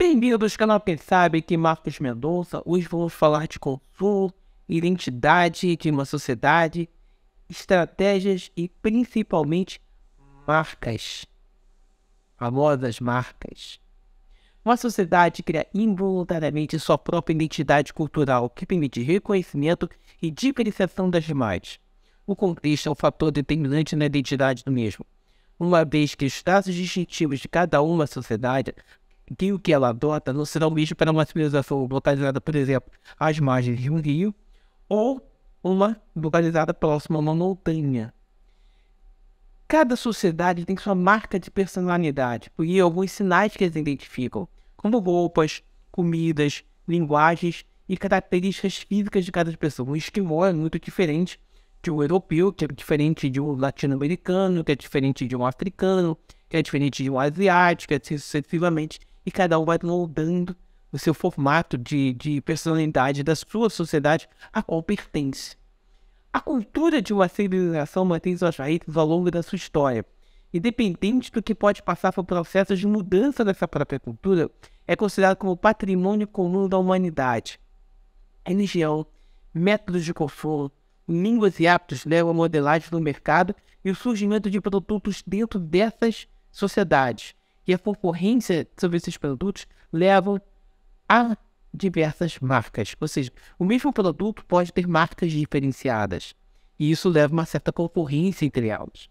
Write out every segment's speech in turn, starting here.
Bem-vindos ao canal Quem Sabe, que é Marcos Mendonça. Hoje vamos falar de consumo, identidade de uma sociedade, estratégias e principalmente marcas. Famosas marcas. Uma sociedade cria involuntariamente sua própria identidade cultural, que permite reconhecimento e diferenciação das demais. O contexto é um fator determinante na identidade do mesmo uma vez que os traços distintivos de cada uma sociedade que o que ela adota não será o mesmo para uma civilização localizada, por exemplo, às margens de um rio, ou uma localizada próxima a uma montanha. Cada sociedade tem sua marca de personalidade e alguns sinais que as identificam, como roupas, comidas, linguagens e características físicas de cada pessoa. O esquimó é muito diferente de um europeu, que é diferente de um latino-americano, que é diferente de um africano, que é diferente de um asiático, assim sucessivamente e cada um vai moldando o seu formato de, de personalidade da sua sociedade a qual pertence. A cultura de uma civilização mantém suas raízes ao longo da sua história. Independente do que pode passar por processos de mudança dessa própria cultura, é considerado como patrimônio comum da humanidade. Religião, métodos de consumo, línguas e hábitos levam a modelagem do mercado e o surgimento de produtos dentro dessas sociedades e a concorrência sobre esses produtos leva a diversas marcas. Ou seja, o mesmo produto pode ter marcas diferenciadas. E isso leva a uma certa concorrência entre elas.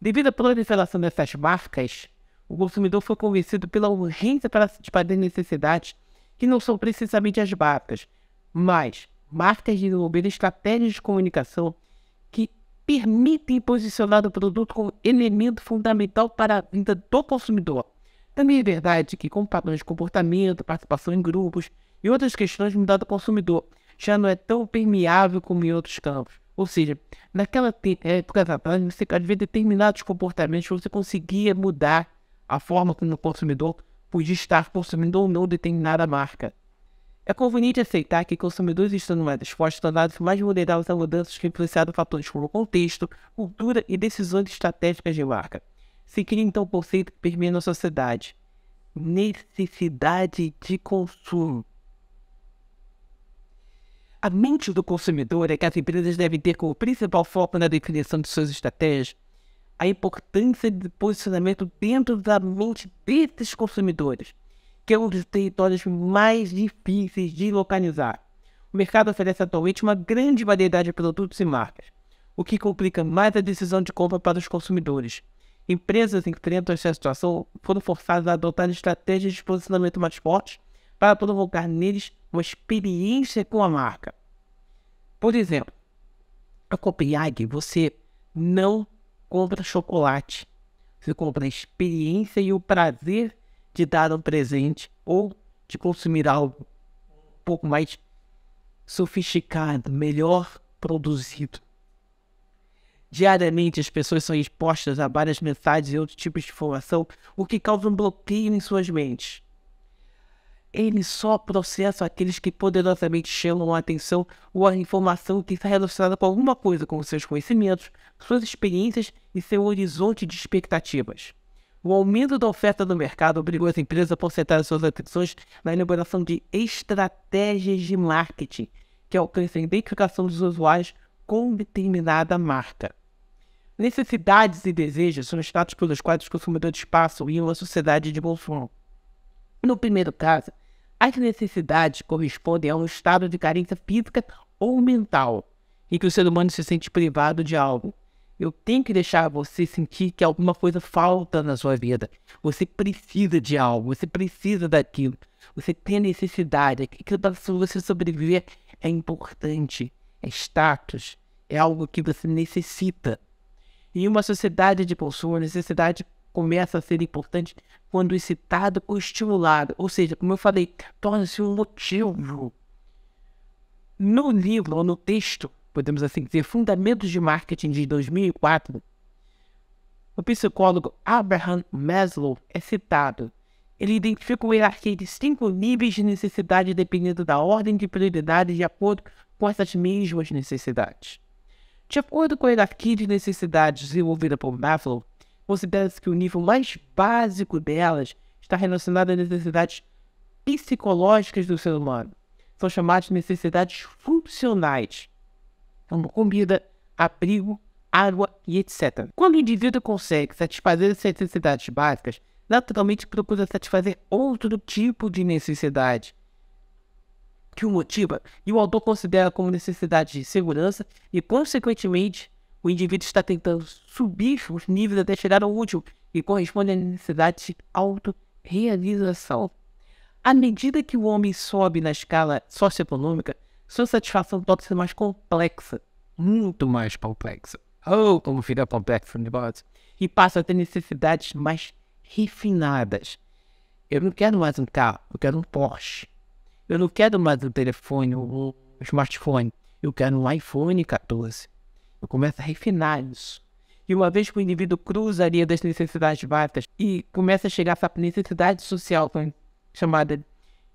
Devido à proliferação dessas marcas, o consumidor foi convencido pela urgência para satisfazer necessidades que não são precisamente as marcas, mas marcas desenvolveram estratégias de comunicação permitem posicionar o produto como elemento fundamental para a vida do consumidor. Também é verdade que, com padrões de comportamento, participação em grupos e outras questões mudar do consumidor, já não é tão permeável como em outros campos. Ou seja, naquela época atrás, você havia determinados comportamentos que você conseguia mudar a forma como o consumidor podia estar consumindo ou não determinada marca. É conveniente aceitar que consumidores estão numa resposta a dados mais vulneráveis a mudanças que influenciaram fatores como contexto, cultura e decisões estratégicas de marca. Se cria então o conceito que permeia na sociedade. Necessidade de consumo. A mente do consumidor é que as empresas devem ter como principal foco na definição de suas estratégias a importância de posicionamento dentro da mente desses consumidores que é um dos territórios mais difíceis de localizar. O mercado oferece atualmente uma grande variedade de produtos e marcas, o que complica mais a decisão de compra para os consumidores. Empresas enfrentam essa situação foram forçadas a adotar estratégias de posicionamento mais fortes para provocar neles uma experiência com a marca. Por exemplo, a Copenhague você não compra chocolate, você compra a experiência e o prazer de dar um presente ou de consumir algo um pouco mais sofisticado, melhor produzido. Diariamente, as pessoas são expostas a várias mensagens e outros tipos de informação, o que causa um bloqueio em suas mentes. Ele só processa aqueles que poderosamente chamam a atenção ou a informação que está relacionada com alguma coisa, com seus conhecimentos, suas experiências e seu horizonte de expectativas. O aumento da oferta no mercado obrigou as empresas a concentrar suas atenções na elaboração de estratégias de marketing que alcançam a identificação dos usuários com determinada marca. Necessidades e desejos são status pelos quais os consumidores passam em uma sociedade de consumo. No primeiro caso, as necessidades correspondem a um estado de carência física ou mental, em que o ser humano se sente privado de algo. Eu tenho que deixar você sentir que alguma coisa falta na sua vida. Você precisa de algo, você precisa daquilo. Você tem necessidade. Aquilo para você sobreviver é importante. É status. É algo que você necessita. E uma sociedade de consumo, a necessidade começa a ser importante quando excitado ou é estimulado. Ou seja, como eu falei, torna-se um motivo. No livro, ou no texto, podemos assim dizer, Fundamentos de Marketing de 2004, o psicólogo Abraham Maslow é citado. Ele identifica uma hierarquia de cinco níveis de necessidade dependendo da ordem de prioridade de acordo com essas mesmas necessidades. De acordo com a hierarquia de necessidades desenvolvida por Maslow, considera-se que o nível mais básico delas está relacionado às necessidades psicológicas do ser humano. São chamadas necessidades funcionais, como então, comida, abrigo, água e etc. Quando o indivíduo consegue satisfazer essas necessidades básicas, naturalmente procura satisfazer outro tipo de necessidade que o motiva e o autor considera como necessidade de segurança e, consequentemente, o indivíduo está tentando subir os níveis até chegar ao último, que corresponde à necessidade de autorrealização. À medida que o homem sobe na escala socioeconômica, sua satisfação pode ser mais complexa, muito mais complexa, ou oh, como fica complexo de base, e passa a ter necessidades mais refinadas. Eu não quero mais um carro, eu quero um Porsche. Eu não quero mais um telefone, um smartphone. Eu quero um iPhone 14. Eu começo a refinar isso. E uma vez que o indivíduo cruzaria das necessidades básicas e começa a chegar a essa necessidade social chamada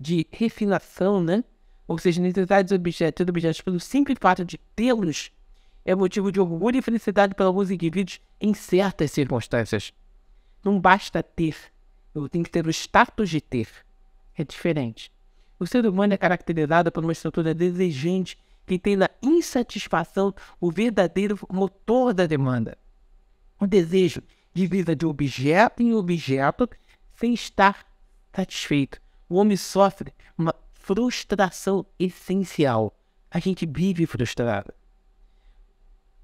de refinação, né? ou seja, necessidades objetos, objetos pelo simples fato de tê-los, é motivo de orgulho e felicidade para alguns indivíduos em certas circunstâncias. Não basta ter, eu tenho que ter o status de ter. É diferente. O ser humano é caracterizado por uma estrutura desejante que tem na insatisfação o verdadeiro motor da demanda. O desejo divisa de objeto em objeto sem estar satisfeito. O homem sofre uma frustração essencial. A gente vive frustrado.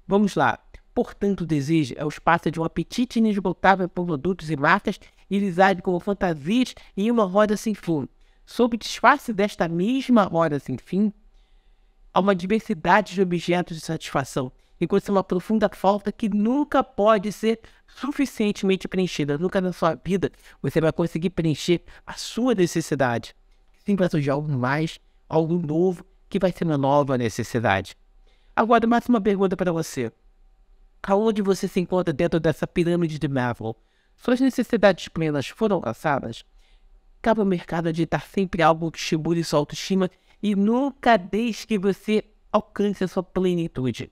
Vamos lá. Portanto, o desejo é o espaço de um apetite inesgotável por produtos e marcas, e eles como fantasias em uma roda sem fim. Sob o disfarce desta mesma roda sem fim, há uma diversidade de objetos de satisfação, enquanto uma profunda falta que nunca pode ser suficientemente preenchida. Nunca na sua vida você vai conseguir preencher a sua necessidade sempre surgir algo mais, algo novo, que vai ser uma nova necessidade. Agora, mais uma pergunta para você. Aonde você se encontra dentro dessa pirâmide de Marvel? Suas necessidades plenas foram lançadas? Cabe ao mercado editar sempre algo que estimule sua autoestima e nunca deixe que você alcance a sua plenitude.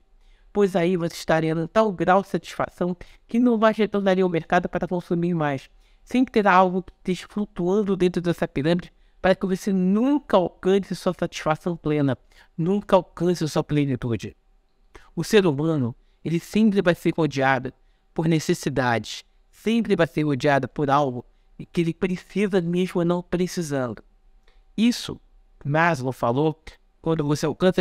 Pois aí você estaria em tal grau de satisfação que não vai retornar ao mercado para consumir mais. Sempre terá algo que esteja flutuando dentro dessa pirâmide para que você nunca alcance sua satisfação plena, nunca alcance sua plenitude. O ser humano, ele sempre vai ser rodeado por necessidades, sempre vai ser rodeado por algo que ele precisa mesmo não precisando. Isso, Maslow falou, quando você alcança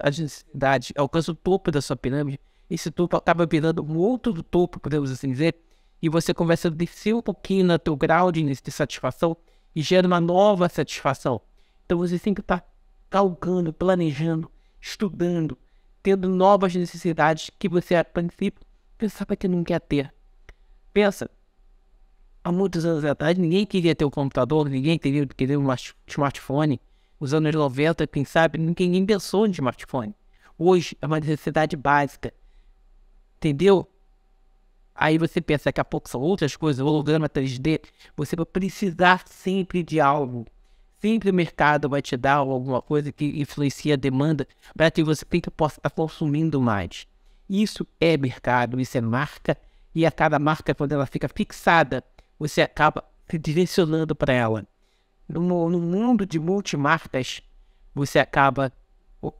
as necessidades, alcança o topo da sua pirâmide, esse topo acaba virando um outro topo, podemos assim dizer, e você começa a descer um pouquinho no teu grau de satisfação e gera uma nova satisfação. Então você tem que estar tá calcando, planejando, estudando, tendo novas necessidades que você a princípio pensava que não quer ter. Pensa, há muitos anos atrás ninguém queria ter um computador, ninguém queria, queria um smartphone. Os anos 90, quem sabe, ninguém pensou em smartphone. Hoje é uma necessidade básica. Entendeu? Aí você pensa, daqui a pouco são outras coisas, holograma 3D. Você vai precisar sempre de algo. Sempre o mercado vai te dar alguma coisa que influencia a demanda para que você que possa estar consumindo mais. Isso é mercado, isso é marca. E a cada marca, quando ela fica fixada, você acaba se direcionando para ela. No, no mundo de multimarcas, você acaba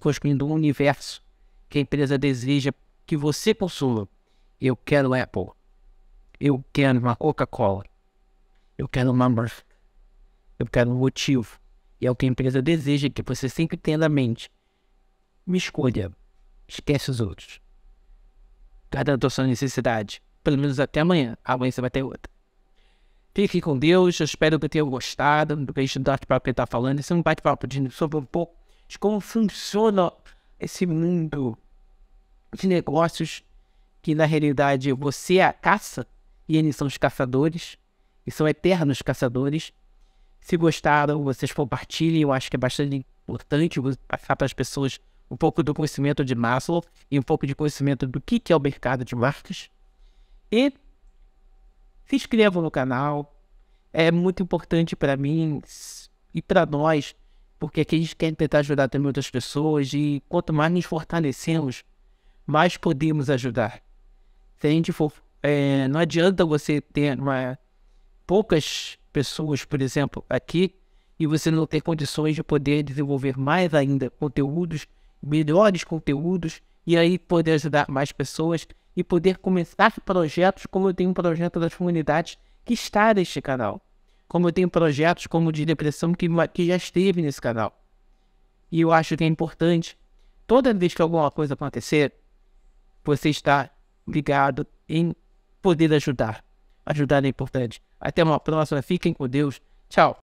construindo um universo que a empresa deseja que você consuma. Eu quero Apple. Eu quero uma Coca-Cola. Eu quero uma Murphy. Eu quero um motivo. E é o que a empresa deseja que você sempre tenha na mente. Me escolha. Esquece os outros. Cada a sua necessidade. Pelo menos até amanhã. Amanhã você vai ter outra. Fique com Deus. Eu espero que tenham gostado do que a gente bate-papo que está falando. Esse é um bate-papo sobre um pouco de como funciona esse mundo de negócios que na realidade você é a caça e eles são os caçadores, e são eternos caçadores. Se gostaram, vocês compartilhem, eu acho que é bastante importante passar para as pessoas um pouco do conhecimento de Maslow e um pouco de conhecimento do que é o mercado de marcas. E se inscrevam no canal, é muito importante para mim e para nós, porque aqui a gente quer tentar ajudar também outras pessoas e quanto mais nos fortalecemos, mais podemos ajudar. Se a gente for. Tipo, é, não adianta você ter uma, né, poucas pessoas, por exemplo, aqui, e você não ter condições de poder desenvolver mais ainda conteúdos, melhores conteúdos, e aí poder ajudar mais pessoas e poder começar projetos como eu tenho um projeto das comunidades que está neste canal. Como eu tenho projetos como o de depressão que, que já esteve nesse canal. E eu acho que é importante. Toda vez que alguma coisa acontecer, você está ligado em poder ajudar. Ajudar é importante. Até uma próxima. Fiquem com Deus. Tchau.